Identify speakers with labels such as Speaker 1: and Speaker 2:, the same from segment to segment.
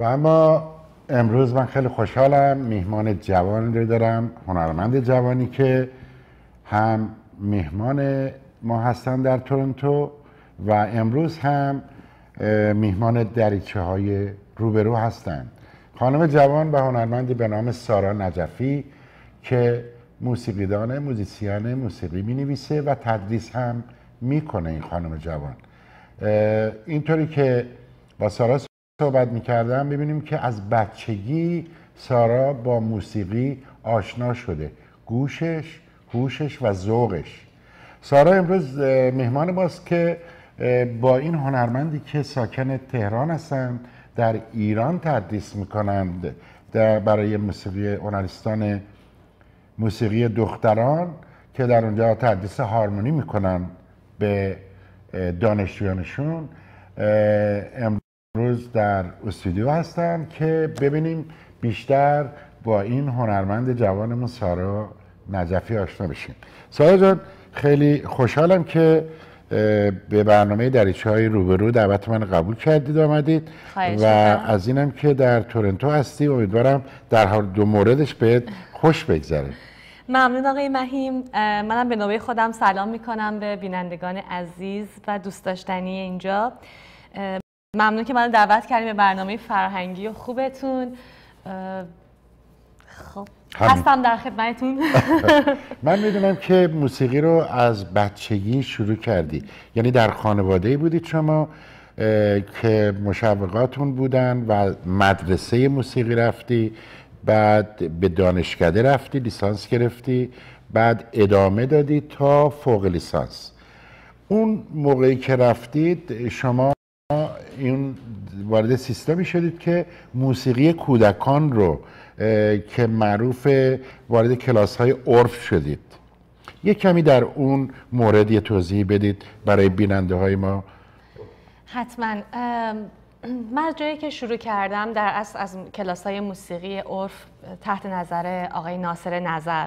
Speaker 1: و اما امروز من خیلی خوشحالم میهمان جوان رو دارم هنرمند جوانی که هم میهمان ما هستن در تورنتو و امروز هم میهمان دریچه های روبرو هستند خانم جوان و هنرمندی به نام سارا نجفی که موسیقیدان موزیسیان موسیقی می نویسه و تدریس هم میکنه این خانم جوان اینطوری که با سارا صحبت میکردم ببینیم که از بچگی سارا با موسیقی آشنا شده گوشش، هوشش و ذوقش سارا امروز مهمان ماست که با این هنرمندی که ساکن تهران هستند در ایران تدریس میکنند در برای موسیقی هنرستان موسیقی دختران که در اونجا تدریس هارمونی میکنن به دانشجویانشون امروز در استودیو هستم که ببینیم بیشتر با این هنرمند جوانمون سارا نجفی آشنا بشیم سارا جان خیلی خوشحالم که به برنامه دریچه های روبرو دعوت من قبول کردید آمدید و از اینم که در تورنتو هستی امیدوارم در حال دو موردش بهت خوش بگذره
Speaker 2: ممنون آقای مهیم منم به نوبه خودم سلام میکنم به بینندگان عزیز و دوست داشتنی اینجا ممنون که من دعوت کردیم به برنامه فرهنگی و خوبتون خب هستم در خدمتتون
Speaker 1: من میدونم که موسیقی رو از بچگی شروع کردی یعنی در خانواده بودید شما که مشوقاتون بودن و مدرسه موسیقی رفتی بعد به دانشکده رفتی لیسانس گرفتی بعد ادامه دادی تا فوق لیسانس اون موقعی که رفتید شما این وارد سیستمی شدید که موسیقی کودکان رو که معروف وارد کلاس های عرف شدید یه کمی در اون مورد یه توضیح بدید برای بیننده های ما
Speaker 2: حتما من جایی که شروع کردم در اصل از کلاس های موسیقی عرف تحت نظر آقای ناصر نظر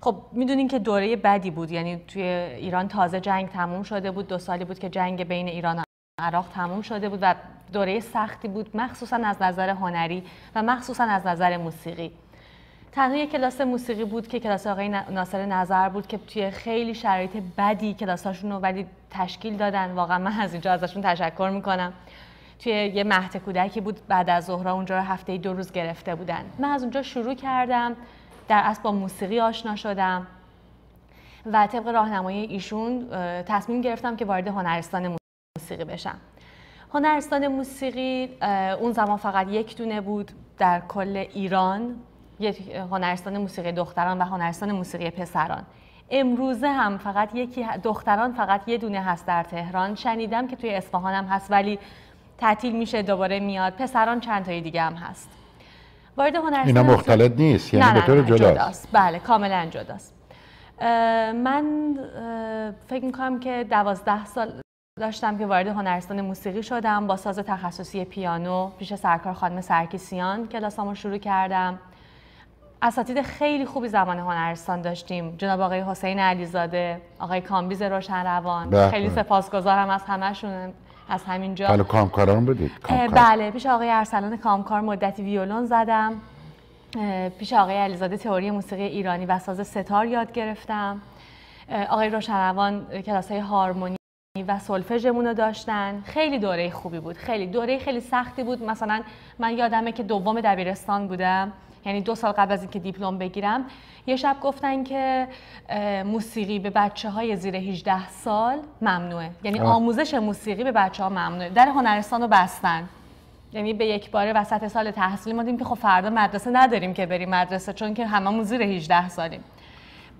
Speaker 2: خب میدونین که دوره بدی بود یعنی توی ایران تازه جنگ تموم شده بود دو سالی بود که جنگ بین ایران عراق تموم شده بود و دوره سختی بود مخصوصا از نظر هنری و مخصوصا از نظر موسیقی تنها یک کلاس موسیقی بود که کلاس آقای ناصر نظر بود که توی خیلی شرایط بدی کلاساشون رو ولی تشکیل دادن واقعا من از اینجا ازشون تشکر میکنم توی یه مهد کودکی بود بعد از ظهر اونجا رو هفته دو روز گرفته بودن من از اونجا شروع کردم در اصل با موسیقی آشنا شدم و طبق راهنمایی ایشون تصمیم گرفتم که وارد هنرستان موسیقی بشم هنرستان موسیقی اون زمان فقط یک دونه بود در کل ایران یک هنرستان موسیقی دختران و هنرستان موسیقی پسران امروزه هم فقط یکی دختران فقط یه دونه هست در تهران شنیدم که توی اصفهان هم هست ولی تعطیل میشه دوباره میاد پسران چند تای دیگه هم هست وارد هنرستان اینا مختلط نیست یعنی به طور جداست. بله کاملا جداست من فکر میکنم که دوازده سال داشتم که وارد هنرستان موسیقی شدم با ساز تخصصی پیانو پیش سرکار خانم سرکیسیان کلاسامو شروع کردم اساتید خیلی خوبی زمان هنرستان داشتیم جناب آقای حسین علیزاده آقای کامبیز روشن روان بله، خیلی بله. سپاسگزارم از همشون از همینجا بله
Speaker 1: کامکاران بودید
Speaker 2: بله پیش آقای ارسلان کامکار مدتی ویولون زدم پیش آقای علیزاده تئوری موسیقی ایرانی و ساز ستار یاد گرفتم آقای روشنروان کلاس های هارمونی و سلفژمون رو داشتن خیلی دوره خوبی بود خیلی دوره خیلی سختی بود مثلا من یادمه که دوم دبیرستان بودم یعنی دو سال قبل از اینکه دیپلم بگیرم یه شب گفتن که موسیقی به بچه های زیر 18 سال ممنوعه یعنی آموزش موسیقی به بچه ها ممنوعه در هنرستان رو بستن یعنی به یک باره وسط سال تحصیلی دیم که خب فردا مدرسه نداریم که بریم مدرسه چون که هممون زیر 18 سالیم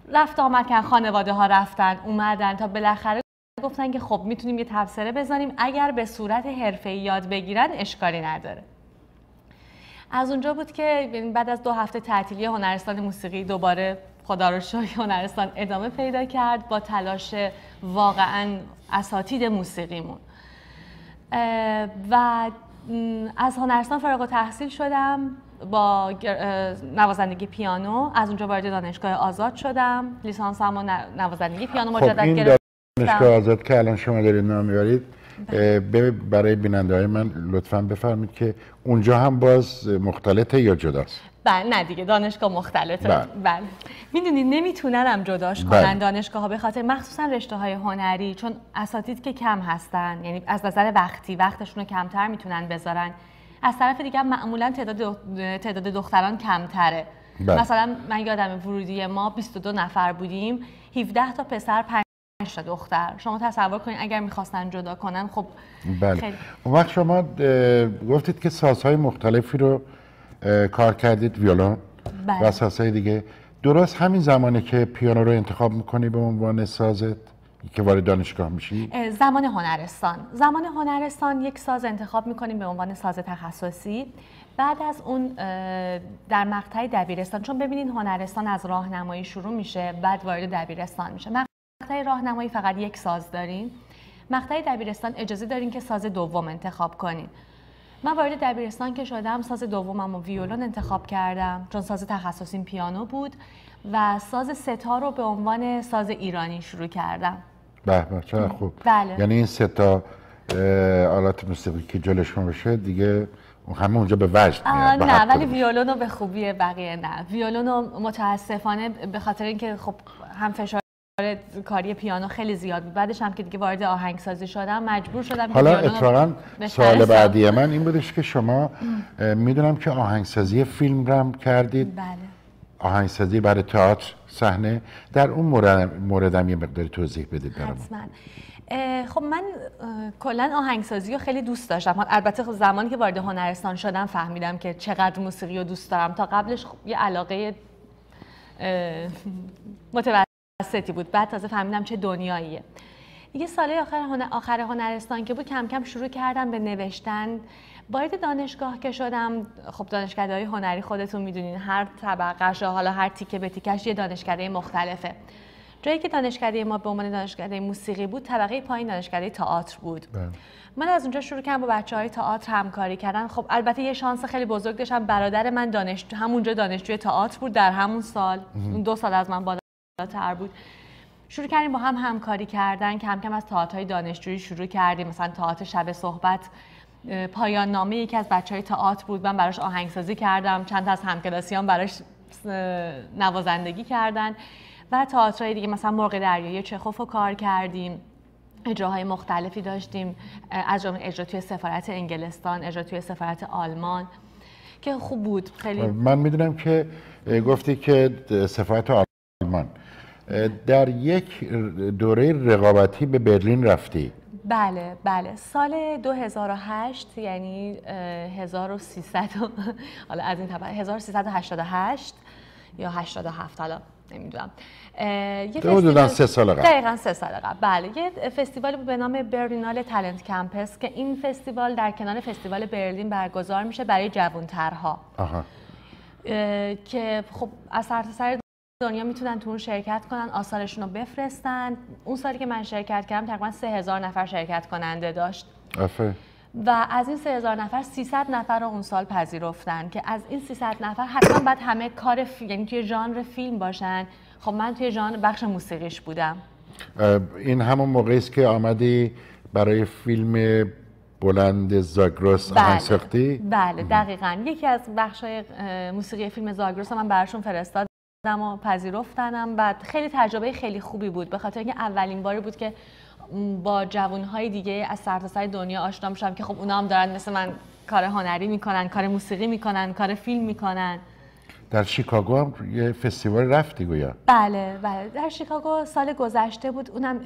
Speaker 2: رفت آمد خانواده ها رفتن اومدن تا بالاخره گفتن که خب میتونیم یه تبصره بزنیم اگر به صورت حرفه‌ای یاد بگیرن اشکالی نداره از اونجا بود که بعد از دو هفته تعطیلی هنرستان موسیقی دوباره خدا رو هنرستان ادامه پیدا کرد با تلاش واقعا اساتید موسیقیمون و از هنرستان فارغ و تحصیل شدم با نوازندگی پیانو از اونجا وارد دانشگاه آزاد شدم لیسانس هم نوازندگی پیانو خب مجدد دانشگاه بله.
Speaker 1: آزاد که الان شما دارید نام میارید بله. برای بیننده های من لطفا بفرمید که اونجا هم باز مختلطه یا جداست
Speaker 2: بله نه دیگه دانشگاه مختلطه بله, بله. میدونید نمیتونن هم جداش کنن دانشگاه ها به خاطر مخصوصا رشته های هنری چون اساتید که کم هستن یعنی از نظر وقتی وقتشون رو کمتر میتونن بذارن از طرف دیگه معمولا تعداد تعداد دختران کمتره بل. مثلا من یادم ورودی ما 22 نفر بودیم 17 تا پسر 5 دختر شما تصور کنید اگر میخواستن جدا کنن خب
Speaker 1: بله خیلی. اون خب وقت شما گفتید که سازهای مختلفی رو کار کردید ویولون بله. و سازهای دیگه درست همین زمانه که پیانو رو انتخاب میکنی به عنوان سازت که وارد دانشگاه میشی؟
Speaker 2: زمان هنرستان زمان هنرستان یک ساز انتخاب میکنیم به عنوان ساز تخصصی بعد از اون در مقطع دبیرستان چون ببینین هنرستان از راهنمایی شروع میشه بعد وارد دبیرستان میشه مقطع راهنمایی فقط یک ساز دارین مقطع دبیرستان اجازه دارین که ساز دوم انتخاب کنین من وارد دبیرستان که شدم ساز دومم و ویولون انتخاب کردم چون ساز تخصصیم پیانو بود و ساز ستا رو به عنوان ساز ایرانی شروع کردم
Speaker 1: به به خوب بله. یعنی این ستا آلات موسیقی که جلشون بشه دیگه همه اونجا به وجد میاد نه
Speaker 2: ولی ویولون رو به خوبی بقیه نه ویولون رو متاسفانه به خاطر اینکه خب هم فشار آره، کاری پیانو خیلی زیاد بود بعدش هم که دیگه وارد آهنگسازی شدم مجبور شدم حالا اتفاقا سال بله، بعدی
Speaker 1: من این بودش که شما میدونم که آهنگسازی فیلم رم کردید بله آهنگسازی برای تئاتر صحنه در اون مورد موردم یه مقداری توضیح بدید برام
Speaker 2: خب من کلا آهنگسازی رو خیلی دوست داشتم البته خب زمانی که وارد هنرستان شدم فهمیدم که چقدر موسیقی رو دوست دارم تا قبلش خب یه علاقه متوجه ستی بود بعد تازه فهمیدم چه دنیاییه یه ساله آخر, هنر... آخر هنرستان که بود کم کم شروع کردم به نوشتن وارد دانشگاه که شدم خب دانشگاه هنری خودتون میدونین هر طبقهش حالا هر تیکه به تیکش یه دانشگاه مختلفه جایی که دانشکده ما به عنوان دانشکده موسیقی بود طبقه پایین دانشگاهی تئاتر بود بله. من از اونجا شروع کردم با بچه های تئاتر همکاری کردن خب البته یه شانس خیلی بزرگ داشتم برادر من دانش همونجا دانشجوی تئاتر بود در همون سال اون دو سال از من بالا بود شروع کردیم با هم همکاری کردن کم کم از تئاتر دانشجویی شروع کردیم مثلا تئاتر شب صحبت پایان نامه یکی از بچهای های تئاتر بود من براش آهنگسازی کردم چند از همکلاسیان براش نوازندگی کردن و تئاترهای دیگه مثلا مرغ دریایی چخوف رو کار کردیم اجراهای مختلفی داشتیم از جمله اجرا توی سفارت انگلستان اجرا توی سفارت آلمان که خوب بود خیلی
Speaker 1: من میدونم که گفتی که سفارت آلمان در یک دوره رقابتی به برلین رفتی
Speaker 2: بله بله سال 2008 یعنی 1300 حالا از این طبعا 1388 یا 87 حالا نمیدونم یه سه سال قبل دقیقا سه سال قبل بله یه فستیوالی به نام برلینال تالنت کمپس که این فستیوال در کنار فستیوال برلین برگزار میشه برای جوانترها که خب از سر دنیا میتونن تو اون شرکت کنن آثارشون رو بفرستن اون سالی که من شرکت کردم تقریبا هزار نفر شرکت کننده داشت افه. و از این 3000 نفر 300 نفر رو اون سال پذیرفتن که از این 300 نفر حتما بعد همه کار ف... یعنی توی ژانر فیلم باشن خب من توی ژانر بخش موسیقیش بودم
Speaker 1: این همون موقعی است که آمدی برای فیلم بلند زاگروس بله.
Speaker 2: بله دقیقا یکی از بخش‌های موسیقی فیلم زاگروس من برشون فرستاد اما پذیرفتنم و خیلی تجربه خیلی خوبی بود به خاطر اینکه اولین باری بود که با جوانهای دیگه از سرتاسر دنیا آشنا میشم که خب اونا هم دارن مثل من کار هنری میکنن کار موسیقی میکنن کار فیلم میکنن
Speaker 1: در شیکاگو هم یه فستیوال رفتی گویا
Speaker 2: بله بله در شیکاگو سال گذشته بود اونم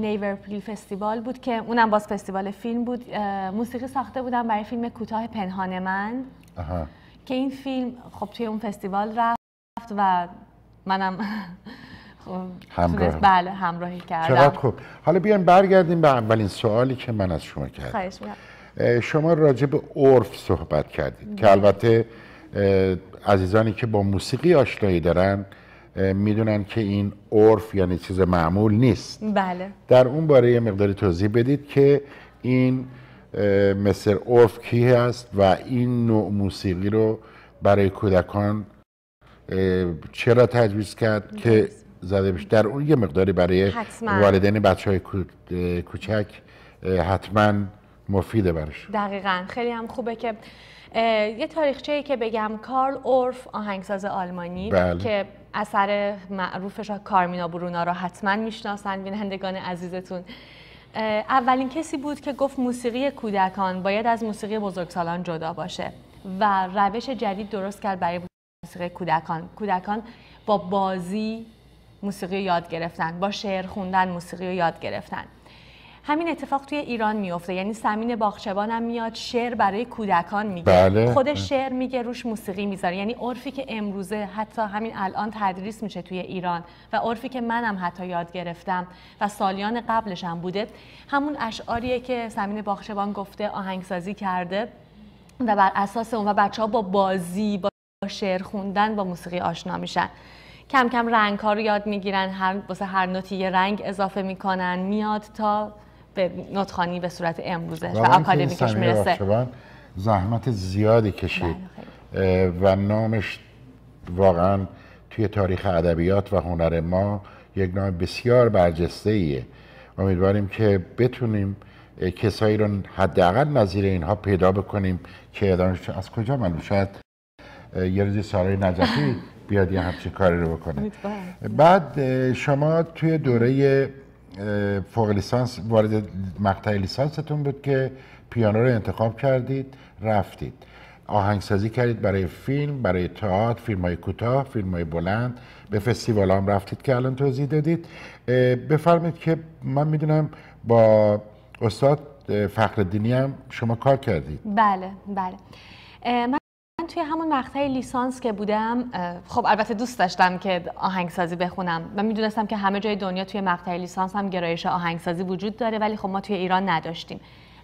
Speaker 2: نیور پلی فستیوال بود که اونم باز فستیوال فیلم بود موسیقی ساخته بودم برای فیلم کوتاه پنهان من آها. که این فیلم خب توی اون فستیوال رفت رفت و منم خب، همراه. بله همراهی کردم چقدر
Speaker 1: خوب حالا بیایم برگردیم به اولین سوالی که من از شما کردم شما راجع به عرف صحبت کردید که البته عزیزانی که با موسیقی آشنایی دارن میدونن که این عرف یعنی چیز معمول نیست بله در اون باره یه مقداری توضیح بدید که این مثل عرف کی هست و این نوع موسیقی رو برای کودکان چرا تجویز کرد که زده بشه در اون یه مقداری برای والدین بچه های کوچک حتما مفیده برش
Speaker 2: دقیقا خیلی هم خوبه که یه تاریخچه ای که بگم کارل اورف آهنگساز آلمانی بله. که اثر معروفش کارمینا برونا را حتما میشناسن بینندگان عزیزتون اولین کسی بود که گفت موسیقی کودکان باید از موسیقی بزرگسالان جدا باشه و روش جدید درست کرد برای موسیقی کودکان کودکان با بازی موسیقی رو یاد گرفتن با شعر خوندن موسیقی رو یاد گرفتن همین اتفاق توی ایران میفته یعنی سمین باغچبان هم میاد شعر برای کودکان میگه بله. خود بله. شعر میگه روش موسیقی میذاره یعنی عرفی که امروزه حتی همین الان تدریس میشه توی ایران و عرفی که منم حتی یاد گرفتم و سالیان قبلش هم بوده همون اشعاریه که سمین باغچبان گفته آهنگسازی کرده و بر اساس اون و بچه ها با بازی با با شعر خوندن با موسیقی آشنا میشن کم کم رنگ ها رو یاد میگیرن هر واسه هر نوتی یه رنگ اضافه میکنن میاد تا به نوتخانی به صورت امروزه و آکادمیکش میرسه
Speaker 1: زحمت زیادی کشید بله، و نامش واقعا توی تاریخ ادبیات و هنر ما یک نام بسیار برجسته ایه امیدواریم که بتونیم کسایی رو حداقل نظیر اینها پیدا بکنیم که از کجا من شاید یه روزی سارای نجفی بیاد یه همچین کاری رو بکنه بعد شما توی دوره فوق لیسانس وارد مقطع لیسانستون بود که پیانو رو انتخاب کردید رفتید آهنگسازی کردید برای فیلم برای تئاتر فیلم های کوتاه فیلم های بلند به فستیوال هم رفتید که الان توضیح دادید بفرمایید که من میدونم با استاد فخر دینی هم شما کار کردید
Speaker 2: بله بله توی همون مقطع لیسانس که بودم خب البته دوست داشتم که آهنگسازی بخونم و میدونستم که همه جای دنیا توی مقطع لیسانس هم گرایش آهنگسازی وجود داره ولی خب ما توی ایران نداشتیم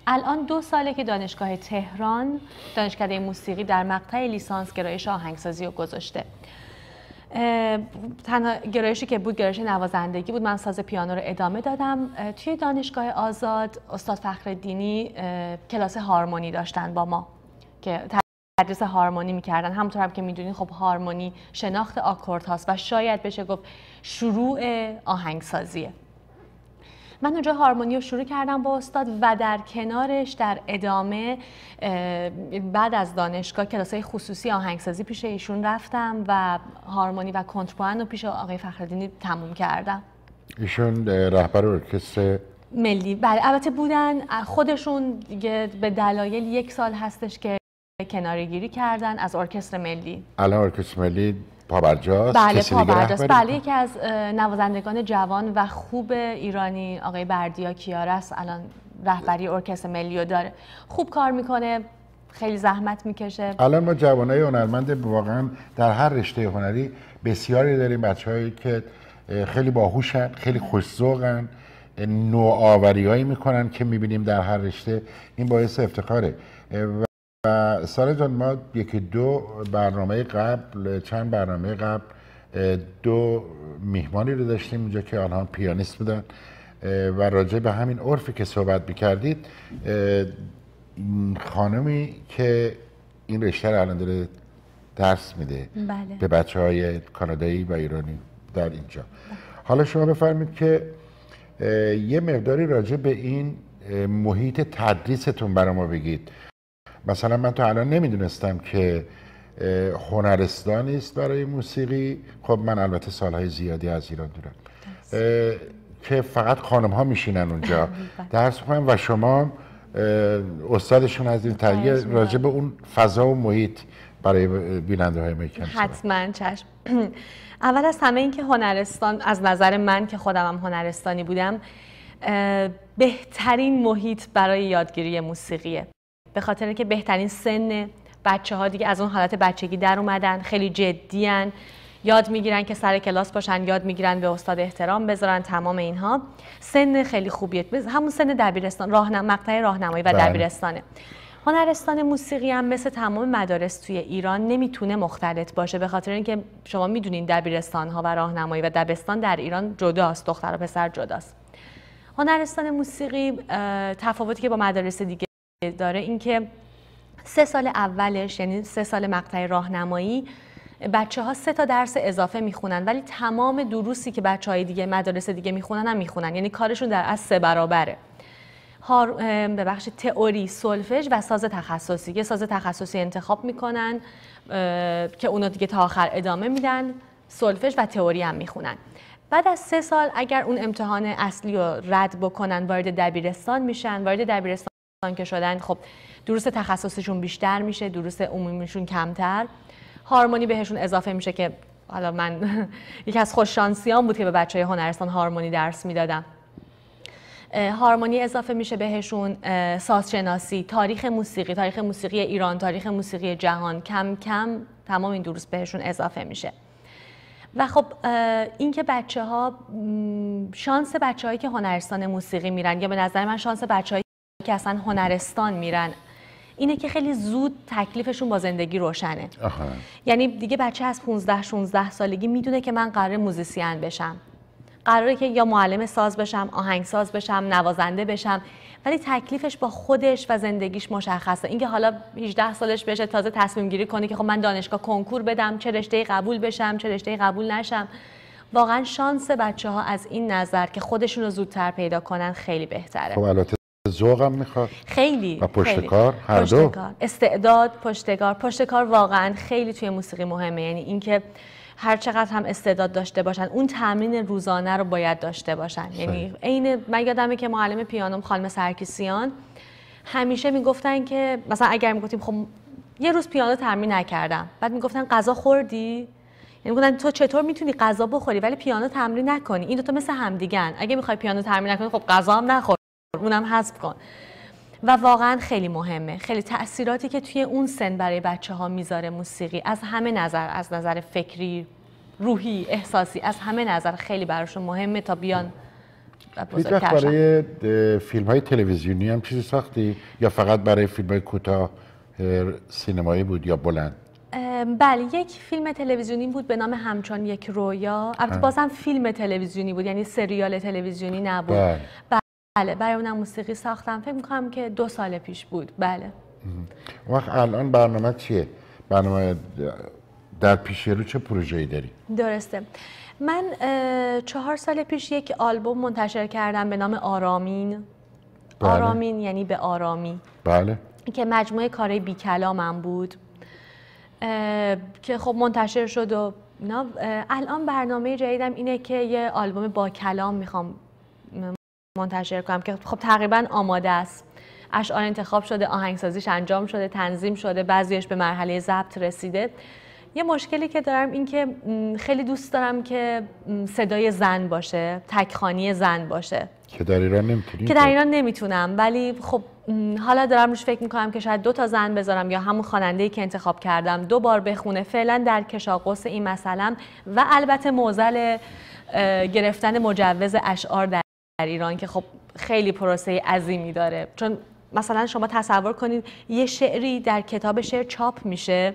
Speaker 2: الان دو ساله که دانشگاه تهران دانشکده موسیقی در مقطع لیسانس گرایش آهنگسازی رو گذاشته تنها گرایشی که بود گرایش نوازندگی بود من ساز پیانو رو ادامه دادم توی دانشگاه آزاد استاد فخر دینی کلاس هارمونی داشتن با ما که تدریس هارمونی میکردن همونطور هم که میدونین خب هارمونی شناخت آکورد هاست و شاید بشه گفت شروع آهنگسازیه من اونجا هارمونی رو شروع کردم با استاد و در کنارش در ادامه بعد از دانشگاه های خصوصی آهنگسازی پیش ایشون رفتم و هارمونی و کنترپوان رو پیش آقای فخردینی تموم کردم
Speaker 1: ایشون رهبر ارکستر
Speaker 2: ملی بله البته بودن خودشون دیگه به دلایل یک سال هستش که کنارگیری کردن از ارکستر ملی
Speaker 1: الان ارکستر ملی پابرجاست بله پابرجاست بله یکی
Speaker 2: از نوازندگان جوان و خوب ایرانی آقای بردیا کیارس الان رهبری ارکستر ملی رو داره خوب کار میکنه خیلی زحمت
Speaker 1: میکشه الان ما جوانای هنرمند واقعا در هر رشته هنری بسیاری داریم بچههایی که خیلی باهوشن خیلی خوش‌ذوقن نوآوریایی میکنن که میبینیم در هر رشته این باعث افتخاره و سال جان ما یکی دو برنامه قبل چند برنامه قبل دو میهمانی رو داشتیم اونجا که آنها پیانیست بودن و راجع به همین عرفی که صحبت میکردید خانمی که این رشته رو الان داره درس میده بله. به بچه های کانادایی و ایرانی در اینجا حالا شما بفرمید که یه مقداری راجع به این محیط تدریستون برای ما بگید مثلا من تا الان نمیدونستم که هنرستانی است برای موسیقی خب من البته سالهای زیادی از ایران دورم که فقط خانم ها میشینن اونجا بله. درس میخوان و شما استادشون از این تهیه راجع به اون فضا و محیط برای بیننده های میکن
Speaker 2: حتما چشم اول از همه اینکه هنرستان از نظر من که خودم هم هنرستانی بودم بهترین محیط برای یادگیری موسیقیه به خاطر اینکه بهترین سن بچه ها دیگه از اون حالت بچگی در اومدن خیلی جدیان یاد میگیرن که سر کلاس باشن یاد میگیرن به استاد احترام بذارن تمام اینها سن خیلی خوبیه همون سن دبیرستان راهنم مقطع راهنمایی و بله. دبیرستانه هنرستان موسیقی هم مثل تمام مدارس توی ایران نمیتونه مختلط باشه به خاطر اینکه شما میدونین دبیرستان ها و راهنمایی و دبستان در ایران جداست دختر و پسر جداست هنرستان موسیقی تفاوتی که با مدارس دیگه داره اینکه سه سال اولش یعنی سه سال مقطع راهنمایی بچه ها سه تا درس اضافه میخونن ولی تمام دروسی که بچه های دیگه مدارس دیگه میخونن هم میخونن یعنی کارشون در از سه برابره هار... بخشی تئوری سولفژ و ساز تخصصی یه ساز تخصصی انتخاب میکنن که اونو دیگه تا آخر ادامه میدن سولفژ و تئوری هم میخونن بعد از سه سال اگر اون امتحان اصلی رو رد بکنن وارد دبیرستان میشن وارد دبیرستان که شدن خب دروس تخصصشون بیشتر میشه دروس عمومیشون کمتر هارمونی بهشون اضافه میشه که حالا من یکی از خوششانسیان بود که به بچه های هنرستان هارمونی درس میدادم هارمونی اضافه میشه بهشون سازشناسی تاریخ موسیقی تاریخ موسیقی ایران تاریخ موسیقی جهان کم کم تمام این دروس بهشون اضافه میشه و خب اینکه بچه ها شانس بچههایی که هنرستان موسیقی میرن یا به نظر من شانس های که اصلا هنرستان میرن اینه که خیلی زود تکلیفشون با زندگی روشنه یعنی دیگه بچه از 15 16 سالگی میدونه که من قرار موزیسین بشم قراره که یا معلم ساز بشم آهنگساز بشم نوازنده بشم ولی تکلیفش با خودش و زندگیش مشخصه اینکه حالا 18 سالش بشه تازه تصمیم گیری کنه که خب من دانشگاه کنکور بدم چه رشته قبول بشم چه رشته قبول نشم واقعا شانس بچه ها از این نظر که خودشون رو زودتر پیدا کنن خیلی بهتره
Speaker 1: خب هم میخواد
Speaker 2: خیلی و پشتکار هر دو پشتکار. استعداد پشتکار پشتکار واقعا خیلی توی موسیقی مهمه یعنی اینکه هر چقدر هم استعداد داشته باشن اون تمرین روزانه رو باید داشته باشن یعنی عین من یادمه که معلم پیانوم خانم سرکیسیان همیشه میگفتن که مثلا اگر میگفتیم خب یه روز پیانو تمرین نکردم بعد میگفتن غذا خوردی یعنی میگفتن تو چطور میتونی غذا بخوری ولی پیانو تمرین نکنی این دو تا مثل همدیگن اگه میخوای پیانو تمرین نکنی خب غذا هم نخور اونم حذف کن و واقعا خیلی مهمه خیلی تاثیراتی که توی اون سن برای بچه ها میذاره موسیقی از همه نظر از نظر فکری روحی احساسی از همه نظر خیلی براشون مهمه تا بیان هیچ
Speaker 1: برای فیلم های تلویزیونی هم چیزی ساختی یا فقط برای فیلم های کوتاه سینمایی بود یا بلند
Speaker 2: بله یک فیلم تلویزیونی بود به نام همچون یک رویا البته بازم فیلم تلویزیونی بود یعنی سریال تلویزیونی نبود
Speaker 1: بله.
Speaker 2: بله برای اونم موسیقی ساختم فکر میکنم که دو سال پیش بود بله
Speaker 1: وقت الان برنامه چیه؟ برنامه در پیش رو چه ای داری؟
Speaker 2: درسته من چهار سال پیش یک آلبوم منتشر کردم به نام آرامین
Speaker 1: بله. آرامین
Speaker 2: یعنی به آرامی بله که مجموعه کارهای بی کلامم بود که خب منتشر شد و الان برنامه جدیدم اینه که یه آلبوم با کلام میخوام منتشر کنم که خب تقریبا آماده است اشعار انتخاب شده آهنگسازیش انجام شده تنظیم شده بعضیش به مرحله ضبط رسیده یه مشکلی که دارم این که خیلی دوست دارم که صدای زن باشه تکخانی زن باشه
Speaker 1: که در ایران نمیتونی که در ایران
Speaker 2: نمیتونم ولی خب حالا دارم روش فکر میکنم که شاید دو تا زن بذارم یا همون خواننده‌ای که انتخاب کردم دو بار بخونه فعلا در کشاقوس این مثلا و البته موزل گرفتن مجوز اشعار در در ایران که خب خیلی پروسه عظیمی داره چون مثلا شما تصور کنید یه شعری در کتاب شعر چاپ میشه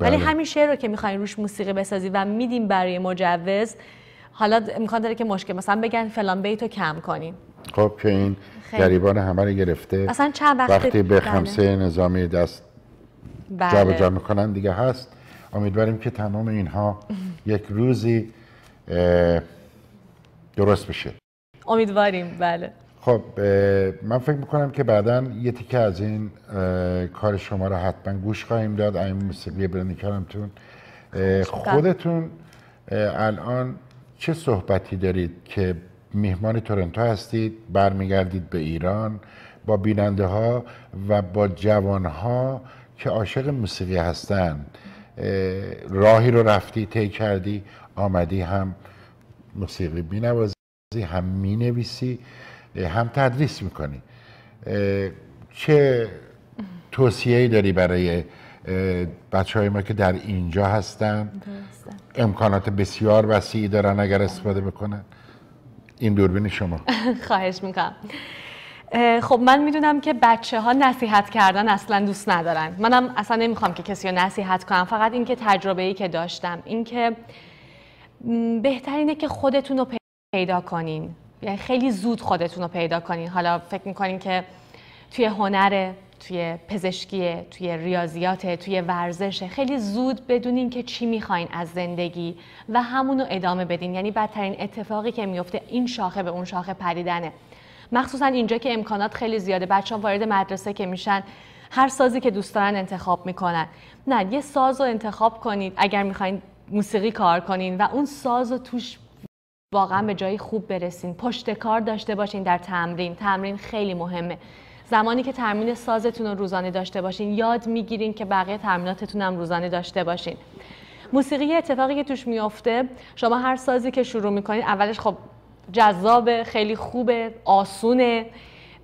Speaker 2: ولی بله. همین شعر رو که میخواین روش موسیقی بسازی و میدیم برای مجوز حالا امکان داره که مشکل مثلا بگن فلان بیتو کم کنین
Speaker 1: خب که این گریبان همه رو گرفته مثلا چند وقت وقتی به بله. خمسه نظامی دست
Speaker 2: بله. جا
Speaker 1: میکنن دیگه هست امیدواریم که تمام اینها یک روزی درست بشه
Speaker 2: امیدواریم بله
Speaker 1: خب من فکر میکنم که بعدا یه تیکه از این کار شما رو حتما گوش خواهیم داد این موسیقی برندی کرمتون خودتون الان چه صحبتی دارید که مهمان تورنتو هستید برمیگردید به ایران با بیننده ها و با جوان ها که عاشق موسیقی هستند راهی رو رفتی طی کردی آمدی هم موسیقی بینوازی هم می نویسی هم تدریس میکنی چه توصیه داری برای بچه های ما که در اینجا هستن امکانات بسیار وسیعی دارن اگر استفاده بکنن این دوربین شما
Speaker 2: خواهش میکنم خب من میدونم که بچه ها نصیحت کردن اصلا دوست ندارن منم اصلا نمیخوام که کسی رو نصیحت کنم فقط اینکه تجربه ای که داشتم اینکه بهترینه که خودتون رو پیدا کنین یعنی خیلی زود خودتون رو پیدا کنین حالا فکر میکنین که توی هنر، توی پزشکیه توی ریاضیات، توی ورزشه خیلی زود بدونین که چی میخواین از زندگی و همونو ادامه بدین یعنی بدترین اتفاقی که میفته این شاخه به اون شاخه پریدنه مخصوصا اینجا که امکانات خیلی زیاده بچه وارد مدرسه که میشن هر سازی که دوست دارن انتخاب میکنن نه یه ساز رو انتخاب کنید اگر میخواین موسیقی کار کنین و اون ساز توش واقعا به جای خوب برسین پشت کار داشته باشین در تمرین تمرین خیلی مهمه زمانی که تمرین سازتون رو روزانه داشته باشین یاد میگیرین که بقیه تمریناتتون هم روزانه داشته باشین موسیقی اتفاقی که توش میافته شما هر سازی که شروع میکنین اولش خب جذابه خیلی خوبه آسونه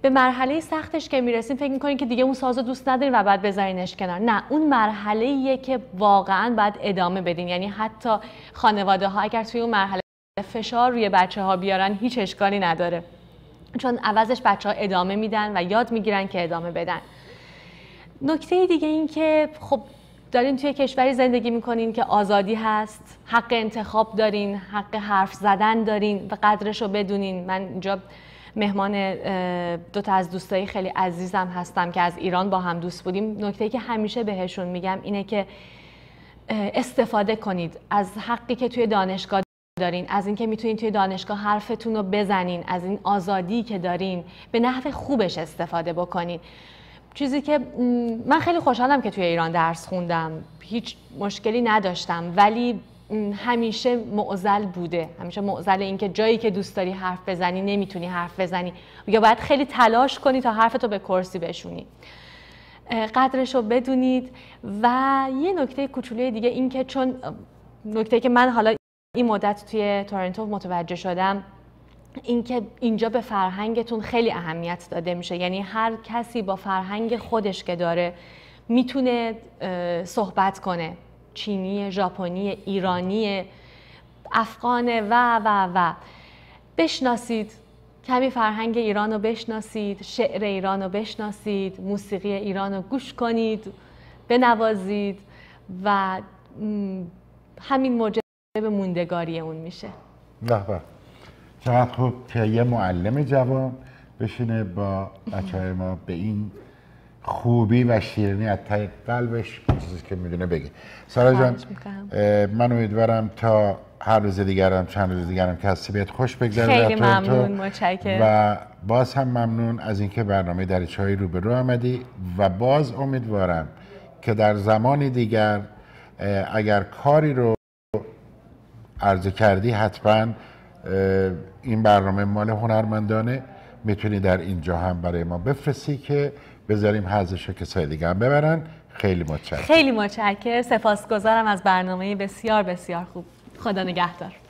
Speaker 2: به مرحله سختش که میرسین فکر میکنین که دیگه اون ساز رو دوست ندارین و بعد بذارینش کنار نه اون مرحله که واقعا باید ادامه بدین یعنی حتی خانواده ها اگر توی اون مرحله فشار روی بچه ها بیارن هیچ اشکالی نداره چون عوضش بچه ها ادامه میدن و یاد میگیرن که ادامه بدن نکته دیگه این که خب دارین توی کشوری زندگی میکنین که آزادی هست حق انتخاب دارین حق حرف زدن دارین و قدرش رو بدونین من اینجا مهمان دو تا از دوستایی خیلی عزیزم هستم که از ایران با هم دوست بودیم نکته که همیشه بهشون میگم اینه که استفاده کنید از حقی که توی دانشگاه دارین از اینکه میتونین توی دانشگاه حرفتون رو بزنین از این آزادی که دارین به نحو خوبش استفاده بکنین چیزی که من خیلی خوشحالم که توی ایران درس خوندم هیچ مشکلی نداشتم ولی همیشه معزل بوده همیشه معزل این که جایی که دوست داری حرف بزنی نمیتونی حرف بزنی یا باید خیلی تلاش کنی تا حرفتو به کرسی بشونی قدرش رو بدونید و یه نکته کوچولوی دیگه اینکه چون نکته که من حالا این مدت توی تورنتو متوجه شدم اینکه اینجا به فرهنگتون خیلی اهمیت داده میشه یعنی هر کسی با فرهنگ خودش که داره میتونه صحبت کنه چینی، ژاپنی، ایرانی، افغانه و و و بشناسید کمی فرهنگ ایران رو بشناسید شعر ایران رو بشناسید موسیقی ایران رو گوش کنید بنوازید و همین موجه به موندگاری اون میشه
Speaker 1: به بله. چقدر خوب که یه معلم جوان بشینه با بچه ما به این خوبی و شیرینی از ته قلبش چیزی که میدونه بگه سارا جان من امیدوارم تا هر روز هم چند روز دیگرم که هستی خوش بگذره خیلی ممنون و باز هم ممنون از اینکه برنامه رو به رو آمدی و باز امیدوارم که در زمانی دیگر اگر کاری رو عرضه کردی حتما این برنامه مال هنرمندانه میتونی در اینجا هم برای ما بفرستی که بذاریم حضرش کسای دیگه هم ببرن خیلی متشکرم خیلی
Speaker 2: متشکر سپاسگزارم از برنامه بسیار بسیار خوب خدا نگهدار